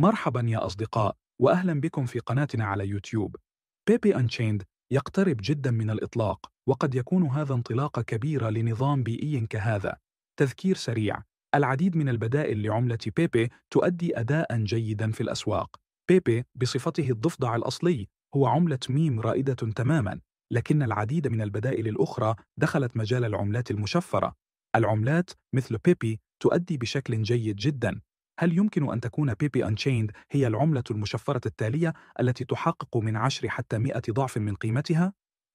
مرحبا يا أصدقاء وأهلا بكم في قناتنا على يوتيوب بيبي أنشيند يقترب جدا من الإطلاق وقد يكون هذا انطلاقة كبيرة لنظام بيئي كهذا تذكير سريع العديد من البدائل لعملة بيبي تؤدي أداء جيدا في الأسواق بيبي بصفته الضفدع الأصلي هو عملة ميم رائدة تماما لكن العديد من البدائل الأخرى دخلت مجال العملات المشفرة العملات مثل بيبي تؤدي بشكل جيد جدا هل يمكن أن تكون بيبي أنشيند هي العملة المشفرة التالية التي تحقق من عشر حتى 100 ضعف من قيمتها؟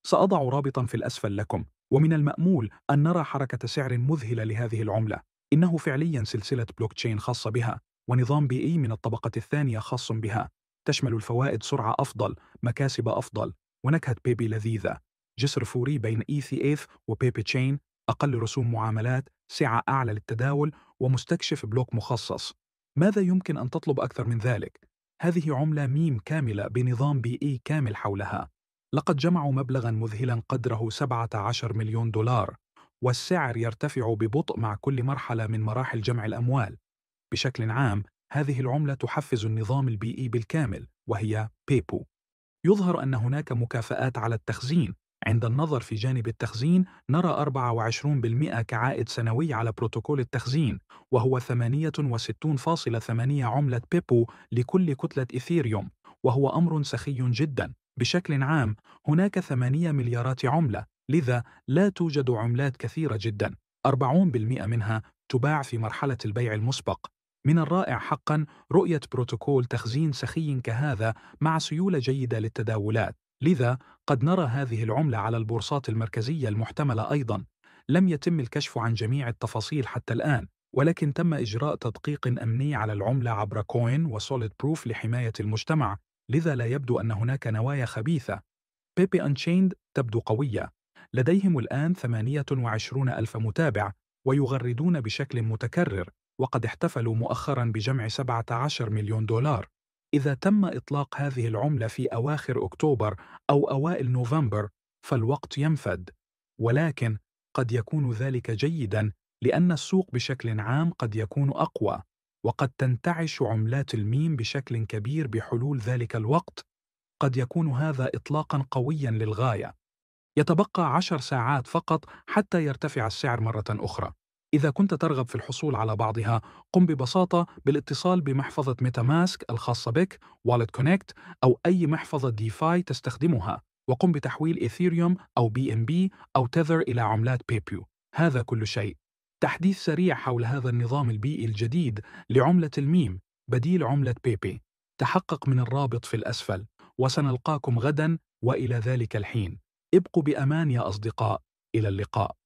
سأضع رابطا في الأسفل لكم ومن المأمول أن نرى حركة سعر مذهلة لهذه العملة إنه فعليا سلسلة بلوك تشين خاصة بها ونظام بيئي من الطبقة الثانية خاص بها تشمل الفوائد سرعة أفضل، مكاسب أفضل، ونكهة بيبي لذيذة جسر فوري بين إيثي إيث وبيبي تشين أقل رسوم معاملات، سعة أعلى للتداول، ومستكشف بلوك مخصص ماذا يمكن أن تطلب أكثر من ذلك؟ هذه عملة ميم كاملة بنظام بيئي كامل حولها لقد جمعوا مبلغا مذهلا قدره 17 مليون دولار والسعر يرتفع ببطء مع كل مرحلة من مراحل جمع الأموال بشكل عام هذه العملة تحفز النظام البيئي بالكامل وهي بيبو يظهر أن هناك مكافآت على التخزين عند النظر في جانب التخزين نرى 24% كعائد سنوي على بروتوكول التخزين وهو 68.8 عملة بيبو لكل كتلة إثيريوم وهو أمر سخي جدا بشكل عام هناك 8 مليارات عملة لذا لا توجد عملات كثيرة جدا 40% منها تباع في مرحلة البيع المسبق من الرائع حقا رؤية بروتوكول تخزين سخي كهذا مع سيولة جيدة للتداولات لذا قد نرى هذه العملة على البورصات المركزية المحتملة أيضاً لم يتم الكشف عن جميع التفاصيل حتى الآن ولكن تم إجراء تدقيق أمني على العملة عبر كوين وسوليد بروف لحماية المجتمع لذا لا يبدو أن هناك نوايا خبيثة بيبي أنشيند تبدو قوية لديهم الآن 28 ألف متابع ويغردون بشكل متكرر وقد احتفلوا مؤخرا بجمع 17 مليون دولار إذا تم إطلاق هذه العملة في أواخر أكتوبر أو أوائل نوفمبر فالوقت ينفد، ولكن قد يكون ذلك جيداً لأن السوق بشكل عام قد يكون أقوى، وقد تنتعش عملات الميم بشكل كبير بحلول ذلك الوقت، قد يكون هذا إطلاقاً قوياً للغاية. يتبقى عشر ساعات فقط حتى يرتفع السعر مرة أخرى. إذا كنت ترغب في الحصول على بعضها قم ببساطة بالاتصال بمحفظة ميتاماسك الخاصة بك والت كونكت أو أي محفظة ديفاي تستخدمها وقم بتحويل إيثيريوم أو بي إم بي أو تذر إلى عملات بيبيو هذا كل شيء تحديث سريع حول هذا النظام البيئي الجديد لعملة الميم بديل عملة بيبي تحقق من الرابط في الأسفل وسنلقاكم غدا وإلى ذلك الحين ابقوا بأمان يا أصدقاء إلى اللقاء